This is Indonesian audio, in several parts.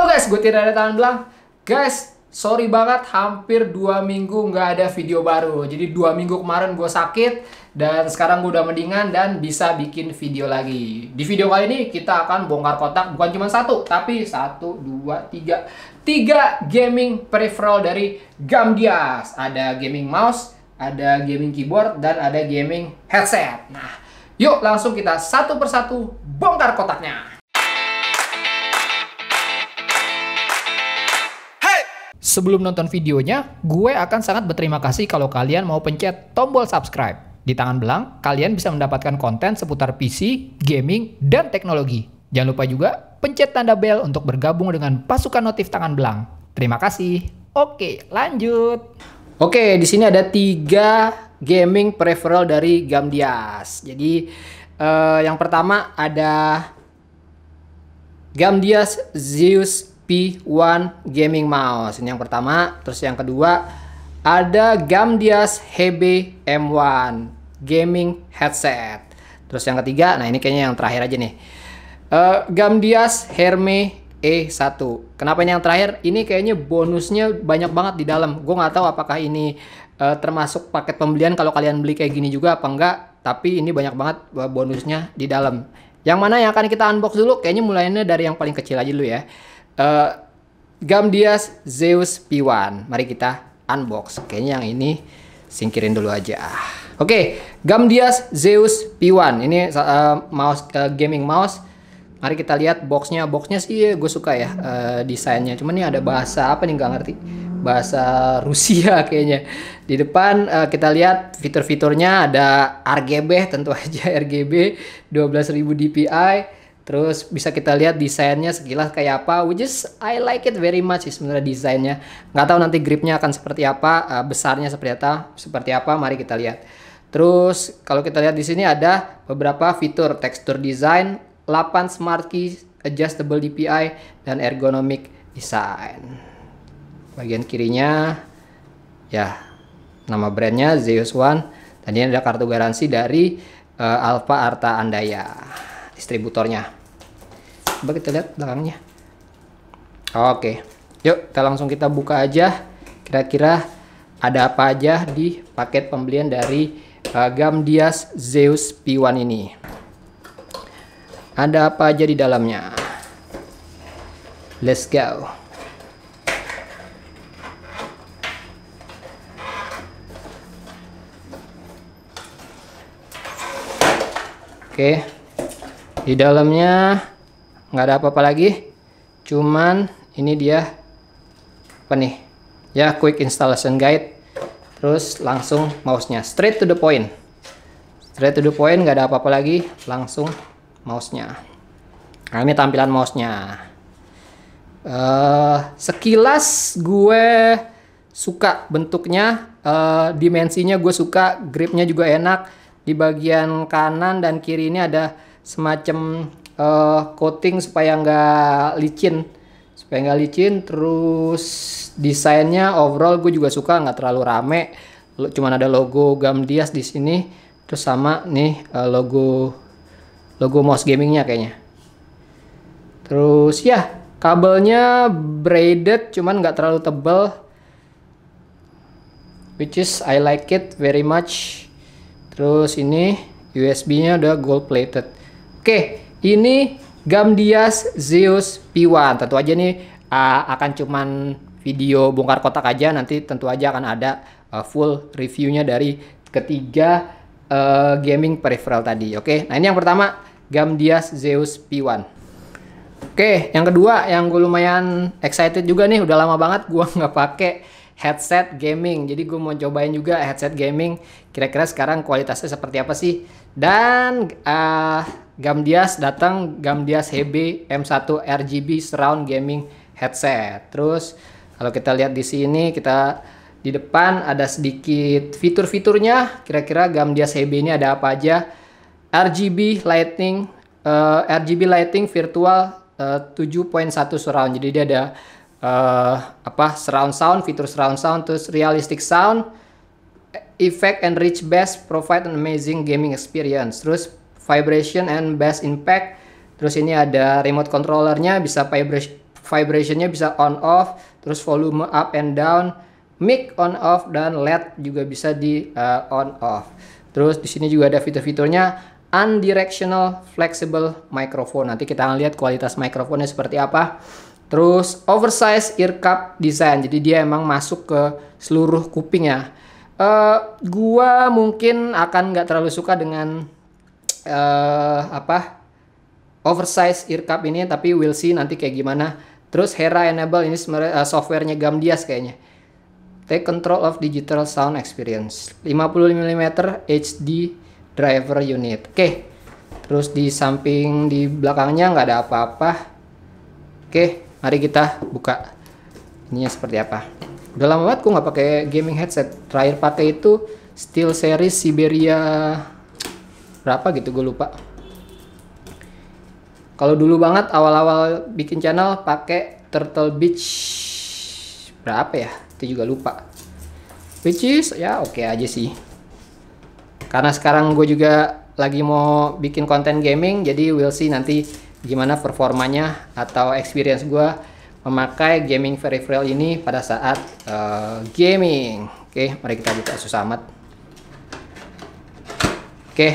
Halo guys, gue tidak ada tangan belang. Guys, sorry banget hampir dua minggu nggak ada video baru. Jadi dua minggu kemarin gue sakit dan sekarang gue udah mendingan dan bisa bikin video lagi. Di video kali ini kita akan bongkar kotak bukan cuma satu, tapi satu, dua, tiga. Tiga gaming peripheral dari Gamdias. Ada gaming mouse, ada gaming keyboard, dan ada gaming headset. Nah, yuk langsung kita satu persatu bongkar kotaknya. Sebelum nonton videonya, gue akan sangat berterima kasih kalau kalian mau pencet tombol subscribe. Di tangan belang, kalian bisa mendapatkan konten seputar PC, gaming, dan teknologi. Jangan lupa juga pencet tanda bell untuk bergabung dengan pasukan notif tangan belang. Terima kasih. Oke, lanjut. Oke, di sini ada tiga gaming peripheral dari Gamdias. Jadi eh, yang pertama ada Gamdias Zeus P1 gaming mouse. Ini yang pertama, terus yang kedua ada Gamdias HB M1 gaming headset. Terus yang ketiga, nah ini kayaknya yang terakhir aja nih. Uh, Gamdias Herme E1. Kenapa ini yang terakhir? Ini kayaknya bonusnya banyak banget di dalam. Gue nggak tahu apakah ini uh, termasuk paket pembelian kalau kalian beli kayak gini juga apa enggak. Tapi ini banyak banget eh, bonusnya di dalam. Yang mana yang akan kita unbox dulu? Kayaknya mulainya dari yang paling kecil aja dulu ya uh, eh, Gamdias Zeus P1. Mari kita unbox. Kayaknya yang ini singkirin dulu aja. Oke, okay, Gamdias Zeus P1. Ini uh, mouse uh, gaming mouse. Mari kita lihat boxnya. Boxnya sih gue suka ya uh, desainnya. Cuman ini ada bahasa apa nih Gak ngerti. Bahasa Rusia kayaknya. Di depan uh, kita lihat fitur-fiturnya ada RGB tentu aja RGB 12.000 DPI Terus bisa kita lihat desainnya sekilas kayak apa, which is I like it very much sih sebenarnya desainnya. Nggak tahu nanti gripnya akan seperti apa, uh, besarnya seperti apa, seperti apa, mari kita lihat. Terus kalau kita lihat di sini ada beberapa fitur tekstur desain, 8 smart key, adjustable DPI, dan ergonomic design. Bagian kirinya ya nama brandnya Zeus One. Dan ini ada kartu garansi dari uh, eh, Alfa Arta Andaya distributornya coba kita lihat belakangnya oke yuk kita langsung kita buka aja kira-kira ada apa aja di paket pembelian dari uh, eh, Gamdias Zeus P1 ini ada apa aja di dalamnya let's go Oke. Di dalamnya nggak ada apa-apa lagi cuman ini dia apa nih ya quick installation guide terus langsung mouse-nya straight to the point straight to the point nggak ada apa-apa lagi langsung mouse-nya nah ini tampilan mouse-nya uh, sekilas gue suka bentuknya uh, dimensinya gue suka gripnya juga enak di bagian kanan dan kiri ini ada semacam uh, coating supaya nggak licin supaya nggak licin terus desainnya overall gue juga suka nggak terlalu rame cuman ada logo Gamdias di sini terus sama nih uh, logo logo mouse gamingnya kayaknya terus ya kabelnya braided cuman nggak terlalu tebel. which is I like it very much terus ini USB nya udah gold plated oke okay. Ini Gamdias Zeus P1. Tentu aja nih uh, akan cuman video bongkar kotak aja. Nanti tentu aja akan ada uh, full reviewnya dari ketiga uh, gaming peripheral tadi. Oke, okay? nah ini yang pertama Gamdias Zeus P1. Oke, okay, yang kedua yang gue lumayan excited juga nih. Udah lama banget gue nggak pakai headset gaming. Jadi gue mau cobain juga headset gaming. Kira-kira sekarang kualitasnya seperti apa sih? Dan uh, Gamdias datang Gamdias HB M1 RGB surround gaming headset. Terus kalau kita lihat di sini kita di depan ada sedikit fitur-fiturnya. Kira-kira Gamdias HB ini ada apa aja? RGB lighting, uh, eh, RGB lighting virtual eh, uh, 7.1 surround. Jadi dia ada uh, apa surround sound, fitur surround sound, terus realistic sound, effect and rich Bass provide an amazing gaming experience. Terus vibration and bass impact. Terus ini ada remote controllernya bisa vibration vibrationnya bisa on off, terus volume up and down, mic on off dan LED juga bisa di uh, on off. Terus di sini juga ada fitur-fiturnya undirectional flexible microphone. Nanti kita akan lihat kualitas mikrofonnya seperti apa. Terus oversize ear cup design. Jadi dia emang masuk ke seluruh kuping ya. Uh, eh, gua mungkin akan nggak terlalu suka dengan uh, apa oversize ear cup ini tapi we'll see nanti kayak gimana. Terus Hera enable ini sebenarnya uh, eh, softwarenya Gamdias kayaknya. Take control of digital sound experience. 50 mm HD driver unit. Oke. Okay. Terus di samping di belakangnya nggak ada apa-apa. Oke, okay, mari kita buka ininya seperti apa. Udah lama banget gue nggak pakai gaming headset. Terakhir pakai itu Steel Series Siberia berapa gitu gue lupa kalau dulu banget awal-awal bikin channel pakai Turtle Beach berapa ya? Itu juga lupa. Which is ya oke okay aja sih. Karena sekarang gue juga lagi mau bikin konten gaming, jadi we'll see nanti gimana performanya atau experience gue memakai gaming peripheral ini pada saat uh, gaming. Oke, okay, mari kita buka susah amat. Oke, okay,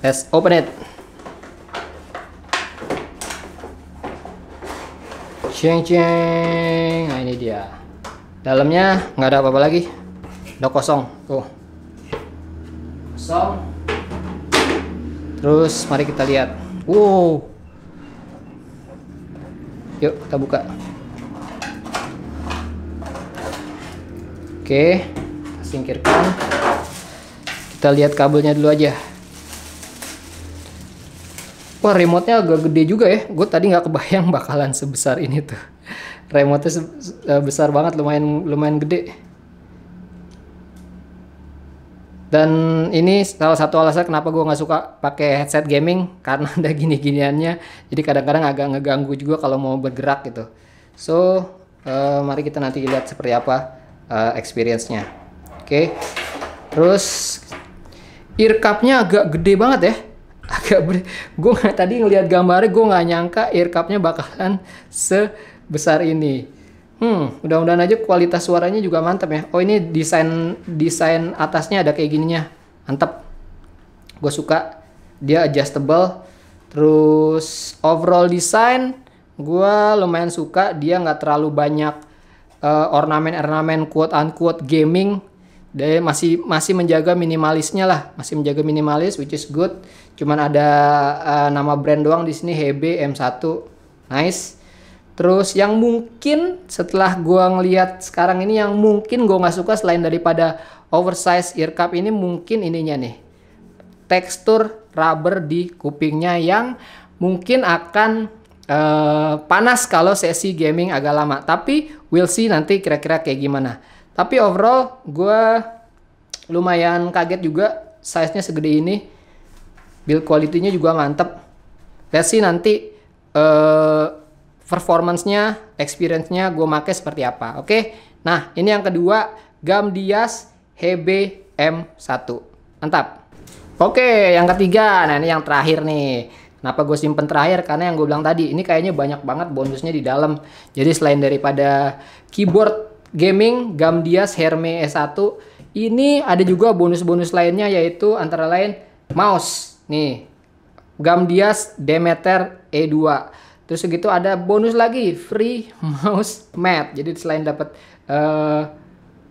Let's open it. Ceng ceng. Nah ini dia. Dalamnya nggak ada apa-apa lagi. Udah kosong. Tuh. Kosong. Terus mari kita lihat. Wow. Yuk kita buka. Oke, singkirkan. Kita lihat kabelnya dulu aja. Wah remote-nya agak gede juga ya. Gue tadi nggak kebayang bakalan sebesar ini tuh. Remote-nya eh, besar banget, lumayan lumayan gede. Dan ini salah satu alasan kenapa gue nggak suka pakai headset gaming karena ada gini-giniannya. Jadi kadang-kadang agak ngeganggu juga kalau mau bergerak gitu. So uh, mari kita nanti lihat seperti apa uh, experience-nya. Oke. Okay. Terus ear nya agak gede banget ya agak ber... gue gak, tadi ngelihat gambarnya gue nggak nyangka ear cupnya bakalan sebesar ini hmm mudah-mudahan aja kualitas suaranya juga mantap ya oh ini desain desain atasnya ada kayak gininya mantap gue suka dia adjustable terus overall design gue lumayan suka dia nggak terlalu banyak eh, ornamen-ornamen uh, quote unquote gaming dia masih masih menjaga minimalisnya lah, masih menjaga minimalis which is good. Cuman ada uh, nama brand doang di sini HB M1. Nice. Terus yang mungkin setelah gua ngelihat sekarang ini yang mungkin gua nggak suka selain daripada oversize earcup ini mungkin ininya nih. Tekstur rubber di kupingnya yang mungkin akan uh, panas kalau sesi gaming agak lama. Tapi we'll see nanti kira-kira kayak gimana. Tapi overall gue lumayan kaget juga size-nya segede ini. Build quality-nya juga mantep. Let's see nanti uh, performance-nya, experience-nya gue pakai seperti apa. Oke, okay? nah ini yang kedua Gam Dias HBM1. Mantap. Oke, okay, yang ketiga, nah ini yang terakhir nih. Kenapa gue simpen terakhir? Karena yang gue bilang tadi, ini kayaknya banyak banget bonusnya di dalam. Jadi selain daripada keyboard Gaming, Gamdias, Herme S1. Ini ada juga bonus-bonus lainnya yaitu antara lain mouse. Nih. Gamdias Demeter E2. Terus segitu ada bonus lagi free mouse mat. Jadi selain dapat uh,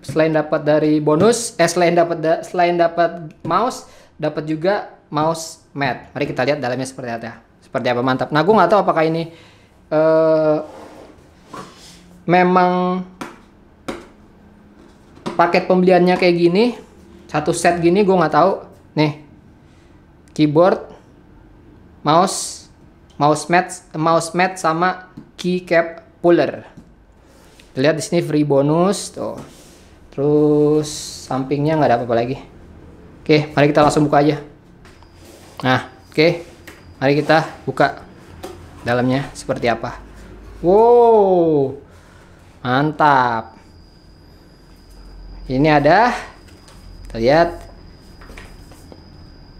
selain dapat dari bonus, eh selain dapat da, selain dapat mouse, dapat juga mouse mat. Mari kita lihat dalamnya seperti apa. Ya. Seperti apa mantap. Nah, gue nggak tahu apakah ini uh, memang paket pembeliannya kayak gini satu set gini gue nggak tahu nih keyboard mouse mouse mat mouse mat sama keycap puller lihat di sini free bonus tuh terus sampingnya nggak ada apa-apa lagi oke mari kita langsung buka aja nah oke mari kita buka dalamnya seperti apa wow mantap ini ada kita lihat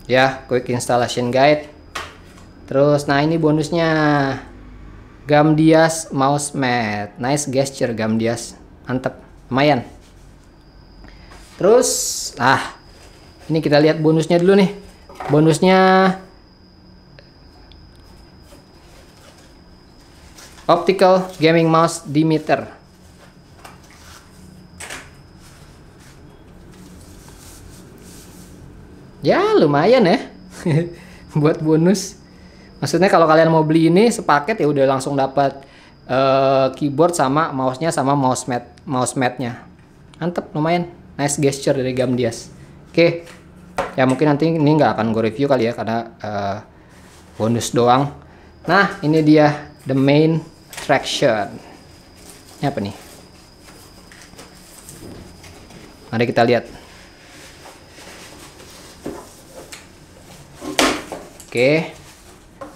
ya quick installation guide terus nah ini bonusnya Gamdias mouse mat nice gesture Gamdias mantep lumayan terus ah ini kita lihat bonusnya dulu nih bonusnya optical gaming mouse Dimeter. ya lumayan ya buat bonus maksudnya kalau kalian mau beli ini sepaket ya udah langsung dapat uh, keyboard sama mouse-nya sama mouse mat mouse mat-nya mantep lumayan nice gesture dari Gamdias oke okay. ya mungkin nanti ini nggak akan gue review kali ya karena uh, bonus doang nah ini dia the main attraction ini apa nih mari kita lihat Oke.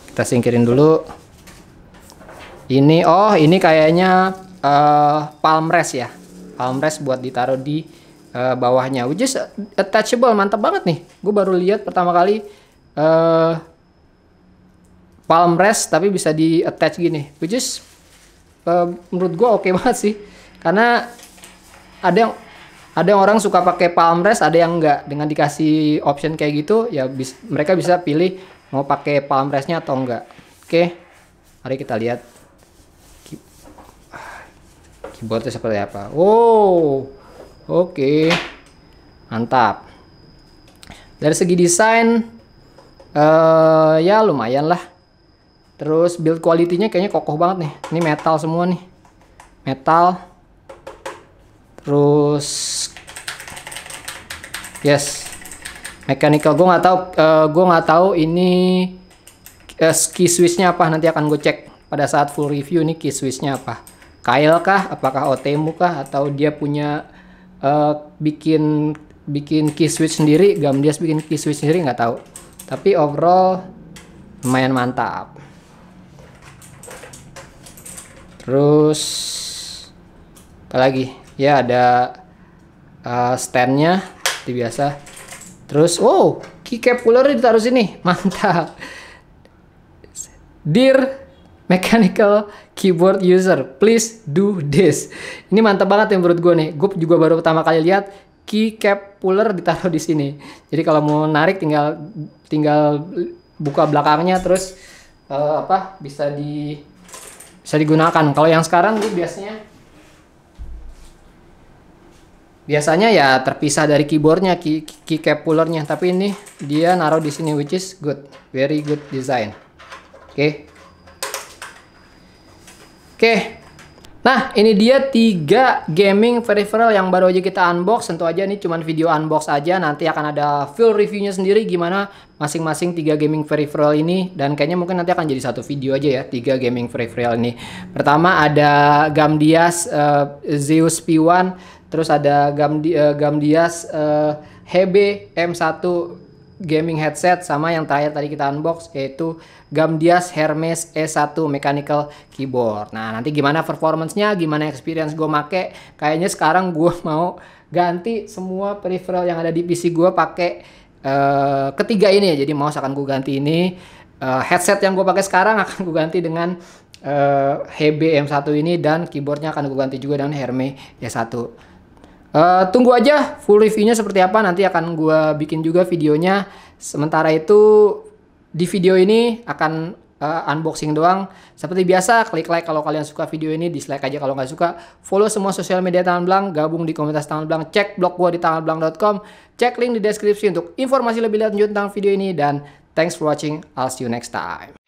Kita singkirin dulu. Ini oh, ini kayaknya uh, palm rest ya. Palm rest buat ditaruh di uh, bawahnya. Which is attachable, mantap banget nih. Gue baru lihat pertama kali uh, palm rest tapi bisa di attach gini. Which is uh, menurut gue oke okay banget sih. Karena ada yang ada yang orang suka pakai palm rest, ada yang enggak. Dengan dikasih option kayak gitu, ya bis, mereka bisa pilih mau pakai palm restnya atau enggak oke okay. mari kita lihat keyboardnya seperti apa oh oke okay. mantap dari segi desain uh, ya lumayan lah terus build quality-nya kayaknya kokoh banget nih ini metal semua nih metal terus yes mechanical gue nggak tahu uh, eh, gue nggak tahu ini uh, key switchnya apa nanti akan gue cek pada saat full review ini key switchnya apa Kyle kah apakah Otemu kah atau dia punya uh, bikin bikin key switch sendiri dia bikin key switch sendiri nggak tahu tapi overall lumayan mantap terus apa lagi ya ada uh, standnya seperti biasa Terus, wow, keycap cooler ditaruh sini. Mantap. Dear mechanical keyboard user, please do this. Ini mantap banget yang menurut gue nih. Gue juga baru pertama kali lihat keycap cooler ditaruh di sini. Jadi kalau mau narik tinggal tinggal buka belakangnya terus uh, apa bisa di bisa digunakan. Kalau yang sekarang gue biasanya biasanya ya terpisah dari keyboardnya key, keycap pullernya tapi ini dia naruh di sini which is good very good design oke okay. oke okay. Nah, ini dia tiga gaming peripheral yang baru aja kita unbox. Tentu aja ini cuma video unbox aja. Nanti akan ada full reviewnya sendiri gimana masing-masing tiga gaming peripheral ini. Dan kayaknya mungkin nanti akan jadi satu video aja ya, tiga gaming peripheral ini. Pertama ada Gamdias uh, eh, Zeus P1 terus ada Gamdi, uh, Gamdias uh, eh, HB M1 gaming headset sama yang terakhir tadi kita unbox yaitu Gamdias Hermes E1 mechanical keyboard. Nah, nanti gimana performance-nya, gimana experience gue make, kayaknya sekarang gue mau ganti semua peripheral yang ada di PC gue pakai uh, ketiga ini ya. Jadi mau akan gue ganti ini, uh, headset yang gue pakai sekarang akan gue ganti dengan uh, HB M1 ini dan keyboardnya akan gue ganti juga dengan Hermes E1. Uh, tunggu aja full reviewnya seperti apa nanti akan gue bikin juga videonya. Sementara itu di video ini akan uh, unboxing doang. Seperti biasa, klik like kalau kalian suka video ini, dislike aja kalau nggak suka. Follow semua sosial media Tangan Belang, gabung di komunitas Tangan Belang, cek blog gue di tanganbelang.com, cek link di deskripsi untuk informasi lebih lanjut tentang video ini, dan thanks for watching, I'll see you next time.